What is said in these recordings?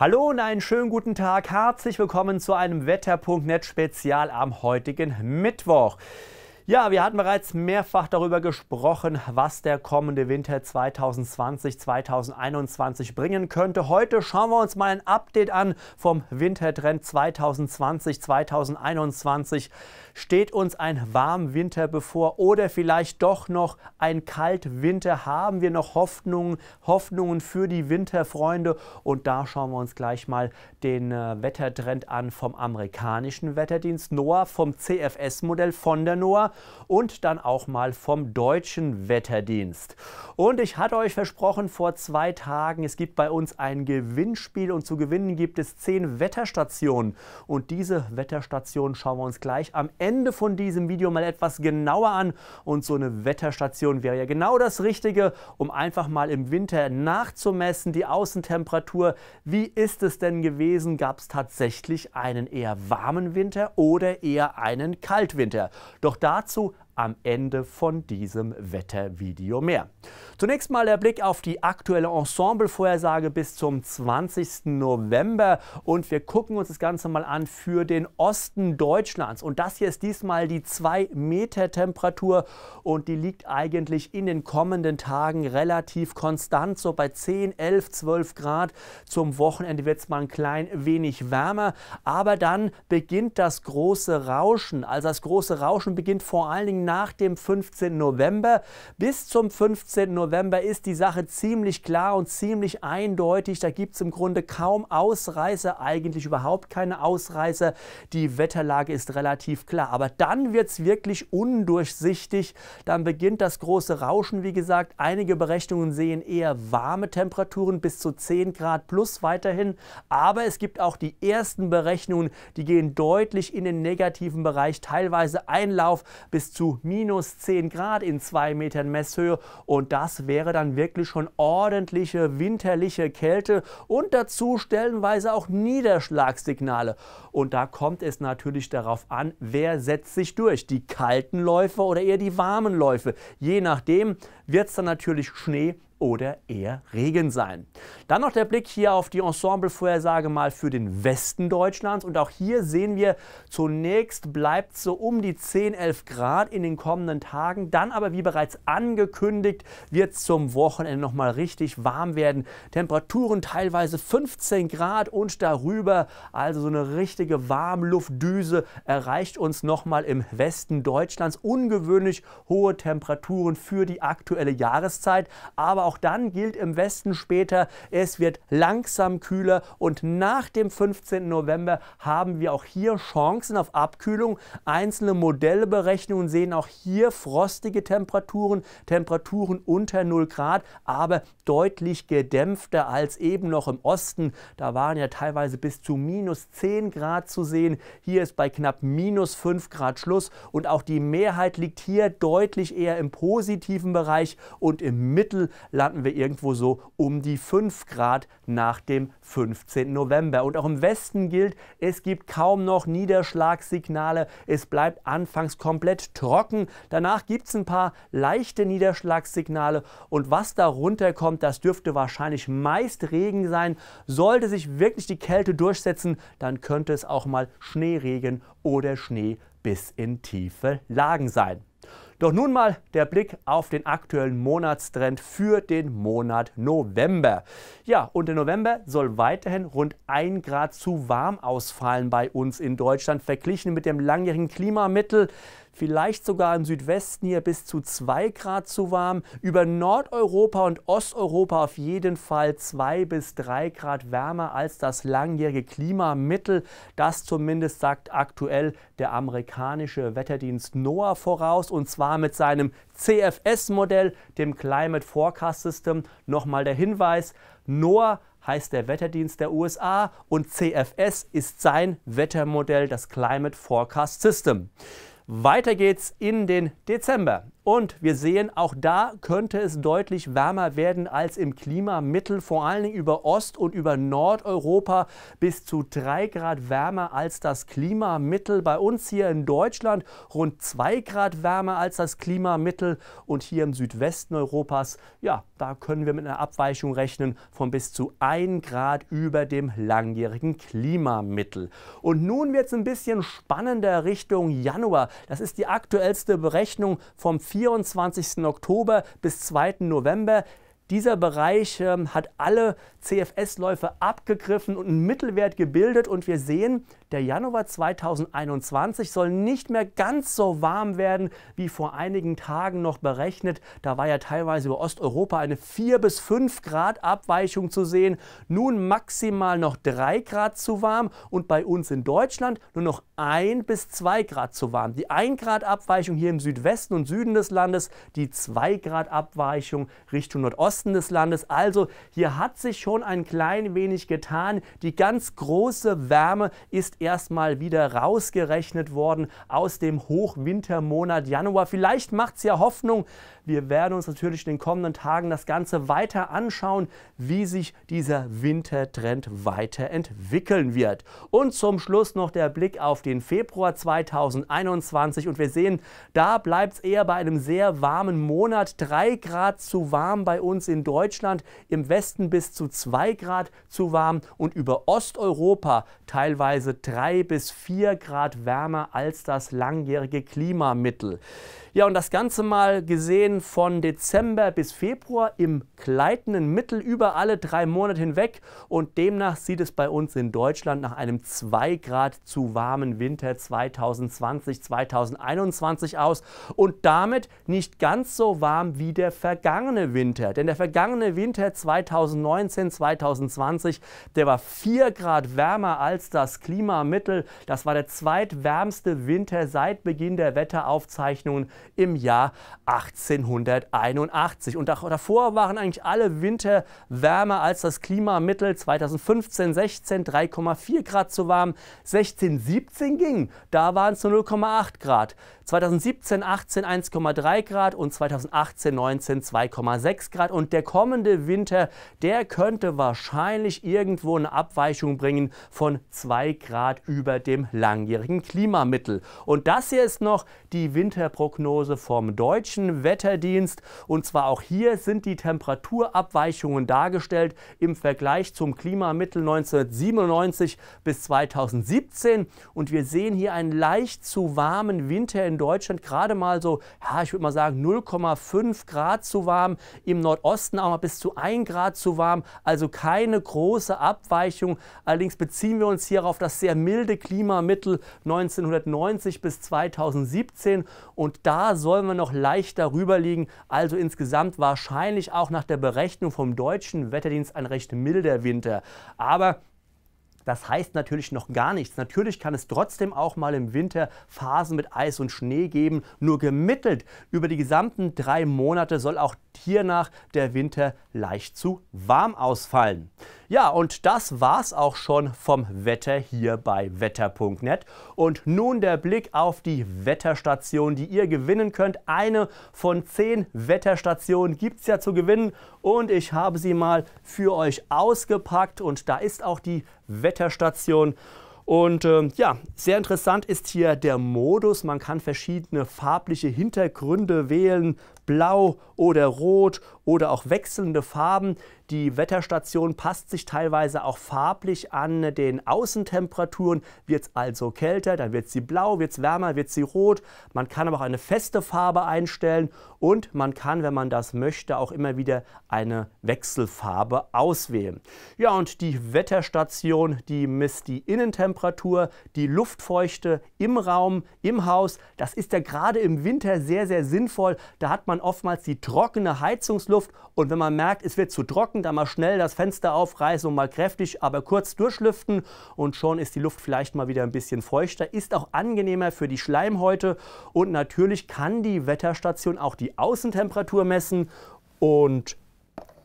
Hallo und einen schönen guten Tag. Herzlich willkommen zu einem Wetter.net Spezial am heutigen Mittwoch. Ja, wir hatten bereits mehrfach darüber gesprochen, was der kommende Winter 2020, 2021 bringen könnte. Heute schauen wir uns mal ein Update an vom Wintertrend 2020, 2021. Steht uns ein warmer Winter bevor oder vielleicht doch noch ein kalter Winter? Haben wir noch Hoffnungen, Hoffnungen für die Winterfreunde? Und da schauen wir uns gleich mal den äh, Wettertrend an vom amerikanischen Wetterdienst NOAA, vom CFS-Modell von der NOAA und dann auch mal vom deutschen Wetterdienst. Und ich hatte euch versprochen vor zwei Tagen, es gibt bei uns ein Gewinnspiel und zu gewinnen gibt es zehn Wetterstationen. Und diese Wetterstationen schauen wir uns gleich am Ende von diesem Video mal etwas genauer an. Und so eine Wetterstation wäre ja genau das Richtige, um einfach mal im Winter nachzumessen, die Außentemperatur. Wie ist es denn gewesen? Gab es tatsächlich einen eher warmen Winter oder eher einen Kaltwinter? Doch dazu so am Ende von diesem Wettervideo mehr. Zunächst mal der Blick auf die aktuelle Ensemble-Vorhersage bis zum 20. November und wir gucken uns das Ganze mal an für den Osten Deutschlands. Und das hier ist diesmal die 2-Meter-Temperatur und die liegt eigentlich in den kommenden Tagen relativ konstant, so bei 10, 11, 12 Grad. Zum Wochenende wird es mal ein klein wenig wärmer, aber dann beginnt das große Rauschen. Also das große Rauschen beginnt vor allen Dingen nach dem 15. November. Bis zum 15. November ist die Sache ziemlich klar und ziemlich eindeutig. Da gibt es im Grunde kaum Ausreißer, eigentlich überhaupt keine Ausreißer. Die Wetterlage ist relativ klar. Aber dann wird es wirklich undurchsichtig. Dann beginnt das große Rauschen, wie gesagt. Einige Berechnungen sehen eher warme Temperaturen bis zu 10 Grad plus weiterhin. Aber es gibt auch die ersten Berechnungen, die gehen deutlich in den negativen Bereich, teilweise Einlauf bis zu minus 10 Grad in 2 Metern Messhöhe. Und das wäre dann wirklich schon ordentliche winterliche Kälte und dazu stellenweise auch Niederschlagssignale. Und da kommt es natürlich darauf an, wer setzt sich durch. Die kalten Läufe oder eher die warmen Läufe. Je nachdem wird es dann natürlich Schnee oder eher Regen sein. Dann noch der Blick hier auf die Ensemble-Vorhersage mal für den Westen Deutschlands. Und auch hier sehen wir, zunächst bleibt so um die 10, 11 Grad in den kommenden Tagen. Dann aber, wie bereits angekündigt, wird es zum Wochenende nochmal richtig warm werden. Temperaturen teilweise 15 Grad und darüber. Also so eine richtige Warmluftdüse erreicht uns nochmal im Westen Deutschlands. Ungewöhnlich hohe Temperaturen für die aktuelle Jahreszeit, aber auch auch dann gilt im Westen später, es wird langsam kühler und nach dem 15. November haben wir auch hier Chancen auf Abkühlung. Einzelne Modellberechnungen sehen auch hier frostige Temperaturen, Temperaturen unter 0 Grad, aber deutlich gedämpfter als eben noch im Osten. Da waren ja teilweise bis zu minus 10 Grad zu sehen. Hier ist bei knapp minus 5 Grad Schluss und auch die Mehrheit liegt hier deutlich eher im positiven Bereich und im Mittel landen wir irgendwo so um die 5 Grad nach dem 15. November. Und auch im Westen gilt, es gibt kaum noch Niederschlagssignale. Es bleibt anfangs komplett trocken. Danach gibt es ein paar leichte Niederschlagssignale. Und was darunter kommt, das dürfte wahrscheinlich meist Regen sein. Sollte sich wirklich die Kälte durchsetzen, dann könnte es auch mal Schneeregen oder Schnee bis in tiefe Lagen sein. Doch nun mal der Blick auf den aktuellen Monatstrend für den Monat November. Ja, und der November soll weiterhin rund 1 Grad zu warm ausfallen bei uns in Deutschland, verglichen mit dem langjährigen Klimamittel vielleicht sogar im Südwesten hier bis zu 2 Grad zu warm. Über Nordeuropa und Osteuropa auf jeden Fall 2 bis 3 Grad wärmer als das langjährige Klimamittel. Das zumindest sagt aktuell der amerikanische Wetterdienst NOAA voraus und zwar mit seinem CFS-Modell, dem Climate Forecast System. Nochmal der Hinweis, NOAA heißt der Wetterdienst der USA und CFS ist sein Wettermodell, das Climate Forecast System. Weiter geht's in den Dezember. Und wir sehen, auch da könnte es deutlich wärmer werden als im Klimamittel, vor allen Dingen über Ost- und über Nordeuropa bis zu drei Grad wärmer als das Klimamittel. Bei uns hier in Deutschland rund zwei Grad wärmer als das Klimamittel. Und hier im Südwesten Europas, ja, da können wir mit einer Abweichung rechnen von bis zu ein Grad über dem langjährigen Klimamittel. Und nun wird es ein bisschen spannender Richtung Januar. Das ist die aktuellste Berechnung vom 24. Oktober bis 2. November dieser Bereich ähm, hat alle CFS-Läufe abgegriffen und einen Mittelwert gebildet und wir sehen, der Januar 2021 soll nicht mehr ganz so warm werden wie vor einigen Tagen noch berechnet. Da war ja teilweise über Osteuropa eine 4 bis 5 Grad Abweichung zu sehen. Nun maximal noch 3 Grad zu warm und bei uns in Deutschland nur noch 1 bis 2 Grad zu warm. Die 1 Grad Abweichung hier im Südwesten und Süden des Landes, die 2 Grad Abweichung Richtung Nordosten. Osten des Landes. Also hier hat sich schon ein klein wenig getan. Die ganz große Wärme ist erstmal wieder rausgerechnet worden aus dem Hochwintermonat Januar. Vielleicht macht es ja Hoffnung. Wir werden uns natürlich in den kommenden Tagen das Ganze weiter anschauen, wie sich dieser Wintertrend weiterentwickeln wird. Und zum Schluss noch der Blick auf den Februar 2021 und wir sehen, da bleibt es eher bei einem sehr warmen Monat. 3 Grad zu warm bei uns in Deutschland im Westen bis zu 2 Grad zu warm und über Osteuropa teilweise 3 bis 4 Grad wärmer als das langjährige Klimamittel. Ja, und das Ganze mal gesehen von Dezember bis Februar im gleitenden Mittel über alle drei Monate hinweg. Und demnach sieht es bei uns in Deutschland nach einem 2 Grad zu warmen Winter 2020, 2021 aus. Und damit nicht ganz so warm wie der vergangene Winter. Denn der vergangene Winter 2019, 2020, der war 4 Grad wärmer als das Klimamittel. Das war der zweitwärmste Winter seit Beginn der Wetteraufzeichnungen im Jahr 1881. Und davor waren eigentlich alle Winter wärmer als das Klimamittel 2015, 16 3,4 Grad zu warm, 16, 17 ging, da waren es nur 0,8 Grad. 2017, 18 1,3 Grad und 2018, 19 2,6 Grad. Und der kommende Winter, der könnte wahrscheinlich irgendwo eine Abweichung bringen von 2 Grad über dem langjährigen Klimamittel. Und das hier ist noch die Winterprognose Wetterprognose vom deutschen Wetterdienst. Und zwar auch hier sind die Temperaturabweichungen dargestellt im Vergleich zum Klimamittel 1997 bis 2017. Und wir sehen hier einen leicht zu warmen Winter in Deutschland, gerade mal so, ja, ich würde mal sagen 0,5 Grad zu warm, im Nordosten auch mal bis zu 1 Grad zu warm. Also keine große Abweichung. Allerdings beziehen wir uns hier auf das sehr milde Klimamittel 1990 bis 2017 und da sollen wir noch leicht darüber liegen. Also insgesamt wahrscheinlich auch nach der Berechnung vom deutschen Wetterdienst ein recht milder Winter. Aber das heißt natürlich noch gar nichts. Natürlich kann es trotzdem auch mal im Winter Phasen mit Eis und Schnee geben. Nur gemittelt über die gesamten drei Monate soll auch hiernach der Winter leicht zu warm ausfallen. Ja, und das war's auch schon vom Wetter hier bei wetter.net. Und nun der Blick auf die Wetterstation, die ihr gewinnen könnt. Eine von zehn Wetterstationen gibt es ja zu gewinnen. Und ich habe sie mal für euch ausgepackt. Und da ist auch die Wetterstation. Und äh, ja, sehr interessant ist hier der Modus. Man kann verschiedene farbliche Hintergründe wählen blau oder rot oder auch wechselnde Farben. Die Wetterstation passt sich teilweise auch farblich an den Außentemperaturen. Wird es also kälter, dann wird sie blau, wird es wärmer, wird sie rot. Man kann aber auch eine feste Farbe einstellen und man kann, wenn man das möchte, auch immer wieder eine Wechselfarbe auswählen. Ja, und die Wetterstation, die misst die Innentemperatur, die Luftfeuchte im Raum, im Haus. Das ist ja gerade im Winter sehr, sehr sinnvoll. Da hat man man oftmals die trockene Heizungsluft und wenn man merkt, es wird zu trocken, dann mal schnell das Fenster aufreißen und mal kräftig, aber kurz durchlüften und schon ist die Luft vielleicht mal wieder ein bisschen feuchter, ist auch angenehmer für die Schleimhäute und natürlich kann die Wetterstation auch die Außentemperatur messen und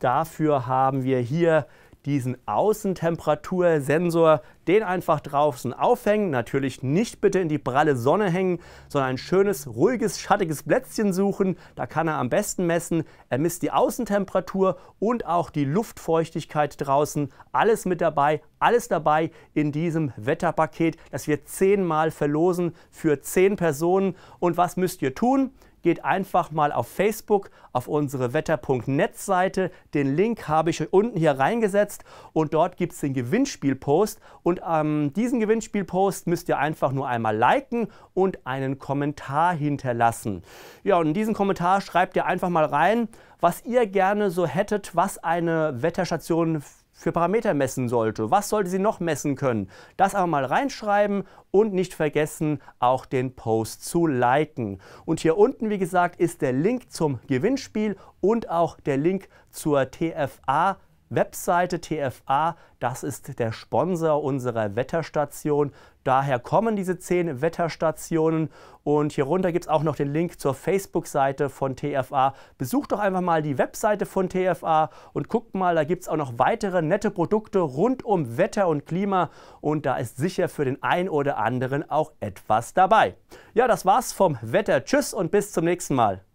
dafür haben wir hier diesen Außentemperatursensor, den einfach draußen aufhängen. Natürlich nicht bitte in die pralle Sonne hängen, sondern ein schönes, ruhiges, schattiges Plätzchen suchen. Da kann er am besten messen. Er misst die Außentemperatur und auch die Luftfeuchtigkeit draußen. Alles mit dabei, alles dabei in diesem Wetterpaket, das wir zehnmal verlosen für zehn Personen. Und was müsst ihr tun? geht einfach mal auf Facebook, auf unsere wetter.net-Seite. Den Link habe ich unten hier reingesetzt und dort gibt es den Gewinnspielpost. Und ähm, diesen Gewinnspielpost müsst ihr einfach nur einmal liken und einen Kommentar hinterlassen. Ja, und in diesen Kommentar schreibt ihr einfach mal rein, was ihr gerne so hättet, was eine Wetterstation für Parameter messen sollte. Was sollte sie noch messen können? Das aber mal reinschreiben und nicht vergessen, auch den Post zu liken. Und hier unten, wie gesagt, ist der Link zum Gewinnspiel und auch der Link zur TFA Webseite TFA, das ist der Sponsor unserer Wetterstation. Daher kommen diese zehn Wetterstationen. Und hierunter gibt es auch noch den Link zur Facebook-Seite von TFA. Besucht doch einfach mal die Webseite von TFA und guckt mal, da gibt es auch noch weitere nette Produkte rund um Wetter und Klima. Und da ist sicher für den einen oder anderen auch etwas dabei. Ja, das war's vom Wetter. Tschüss und bis zum nächsten Mal.